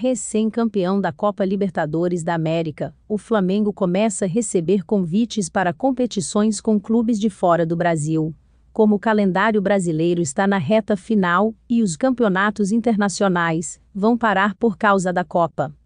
Recém-campeão da Copa Libertadores da América, o Flamengo começa a receber convites para competições com clubes de fora do Brasil. Como o calendário brasileiro está na reta final e os campeonatos internacionais vão parar por causa da Copa,